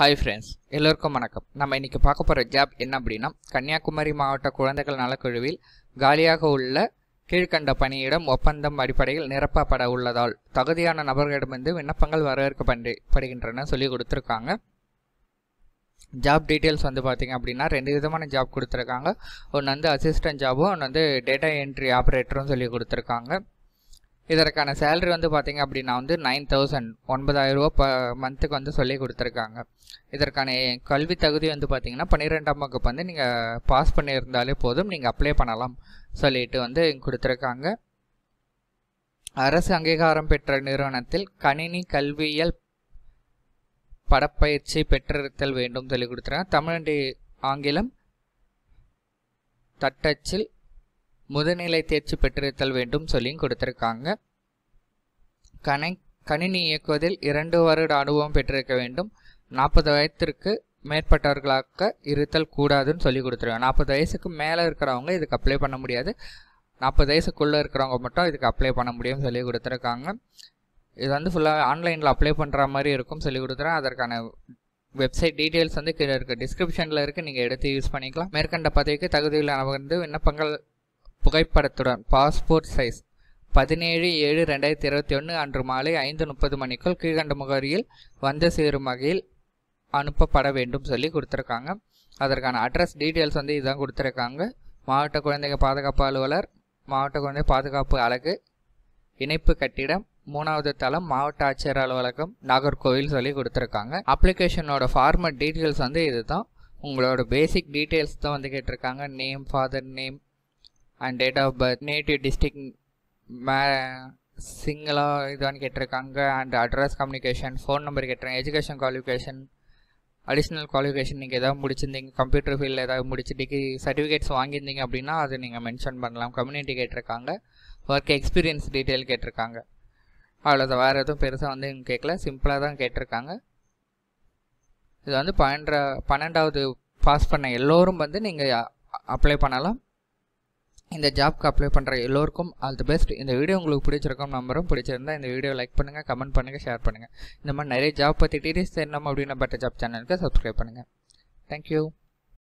hi friends எல்லோருக்கும் வணக்கம் நம்ம இன்றைக்கி பார்க்க போகிற ஜாப் என்ன அப்படின்னா கன்னியாகுமரி மாவட்ட குழந்தைகள் நலக்குழுவில் காலியாக உள்ள கீழ்கண்ட பணியிடம் ஒப்பந்தம் அடிப்படையில் நிரப்பப்பட உள்ளதால் தகுதியான நபர்களிடமிருந்து விண்ணப்பங்கள் வரவேற்கப்படுகின்றன சொல்லி கொடுத்துருக்காங்க ஜாப் டீட்டெயில்ஸ் வந்து பார்த்திங்க அப்படின்னா ரெண்டு விதமான ஜாப் கொடுத்துருக்காங்க ஒன்று வந்து அசிஸ்டன்ட் ஜாபும் ஒன்று வந்து டேட்டா என்ட்ரி ஆப்ரேட்டரும் சொல்லி கொடுத்துருக்காங்க இதற்கான சேலரி வந்து பார்த்திங்க அப்படின்னா வந்து நைன் தௌசண்ட் ரூபா ப மந்த்துக்கு வந்து சொல்லி கொடுத்துருக்காங்க இதற்கான கல்வி தகுதி வந்து பார்த்திங்கன்னா பன்னிரெண்டாம் வகுப்பு வந்து நீங்கள் பாஸ் பண்ணியிருந்தாலே போதும் நீங்கள் அப்ளை பண்ணலாம் சொல்லிட்டு வந்து கொடுத்துருக்காங்க அரசு அங்கீகாரம் பெற்ற நிறுவனத்தில் கணினி கல்வியியல் படப்பயிற்சி பெற்றிருத்தல் வேண்டும் சொல்லி கொடுத்துருக்காங்க தமிழ்நாடு ஆங்கிலம் தட்டச்சில் முதுநிலை தேர்ச்சி பெற்றிருத்தல் வேண்டும் சொல்லியும் கொடுத்துருக்காங்க கணை கணினி இயக்குவதில் இரண்டு வருட அனுபவம் பெற்றிருக்க வேண்டும் நாற்பது வயதிற்கு மேற்பட்டவர்களாக இருத்தல் கூடாதுன்னு சொல்லி கொடுத்துருவேன் நாற்பது வயசுக்கு மேலே இருக்கிறவங்க இதுக்கு அப்ளை பண்ண முடியாது நாற்பது வயசுக்குள்ளே இருக்கிறவங்க மட்டும் இதுக்கு அப்ளை பண்ண முடியும்னு சொல்லி கொடுத்துருக்காங்க இது வந்து ஃபுல்லாக ஆன்லைனில் அப்ளை பண்ணுற மாதிரி இருக்கும் சொல்லி கொடுத்துறேன் அதற்கான வெப்சைட் டீட்டெயில்ஸ் வந்து கீழே இருக்குது டிஸ்கிரிப்ஷனில் இருக்குது நீங்கள் எடுத்து யூஸ் பண்ணிக்கலாம் மேற்கண்ட பதவிக்கு தகுதியில் வந்து விண்ணப்பங்கள் புகைப்படத்துடன் பாஸ்போர்ட் சைஸ் பதினேழு ஏழு ரெண்டாயிரத்தி இருபத்தி ஒன்று அன்று மாலை ஐந்து முப்பது மணிக்குள் கீழ்கண்ட முகவரியில் வந்து சேரும் வகையில் அனுப்பப்பட வேண்டும் சொல்லி கொடுத்துருக்காங்க அதற்கான அட்ரஸ் டீட்டெயில்ஸ் வந்து இதுதான் கொடுத்துருக்காங்க மாவட்ட குழந்தைகள் பாதுகாப்பு அலுவலர் மாவட்ட குழந்தை பாதுகாப்பு அழகு இணைப்பு கட்டிடம் மூணாவது தளம் மாவட்ட ஆட்சியர் அலுவலகம் நாகர்கோவில் சொல்லி கொடுத்துருக்காங்க அப்ளிகேஷனோட ஃபார்மட் டீட்டெயில்ஸ் வந்து இதுதான் உங்களோட பேசிக் டீட்டெயில்ஸ் தான் வந்து கேட்டிருக்காங்க name father name and date of birth native district மே சிங்கிளாக இதுவான்னு கேட்டிருக்காங்க and address communication phone number கேட்டிருக்காங்க எஜுகேஷன் குவாலிஃபிகேஷன் அடிஷ்னல் குவாலிஃபிகேஷன் நீங்கள் ஏதாவது முடிச்சிருந்தீங்க கம்ப்யூட்டர் ஃபீல்டில் ஏதாவது முடிச்சு டிகிரி சர்டிஃபிகேட்ஸ் வாங்கியிருந்தீங்க அப்படின்னா அது நீங்கள் மென்ஷன் பண்ணலாம் கம்யூனிட்டி கேட்டிருக்காங்க ஒர்க் எக்ஸ்பீரியன்ஸ் டீட்டெயில் கேட்டிருக்காங்க அவ்வளோதான் வேறு எதுவும் பெருசாக வந்து கேட்கல சிம்பிளாக தான் கேட்டிருக்காங்க இது வந்து பன்னெண்டா பன்னெண்டாவது பாஸ் பண்ண எல்லோரும் வந்து நீங்கள் அப்ளை பண்ணலாம் இந்த ஜாப்க்கு அப்ளை பண்ணுற எல்லோருக்கும் ஆல் தி பெஸ்ட் இந்த வீடியோ உங்களுக்கு பிடிச்சிருக்கோம் நம்பரும் பிடிச்சிருந்தா இந்த வீடியோ லைக் பண்ணுங்கள் கமெண்ட் பண்ணுங்கள் ஷேர் பண்ணுங்கள் இந்த மாதிரி நிறைய ஜாப் பற்றி டீடெயில்ஸ் தெரியணும் அப்படின்னா பெட்டர் ஜாப் சேனலுக்கு சப்ஸ்கிரைப் பண்ணுங்கள் தேங்க்யூ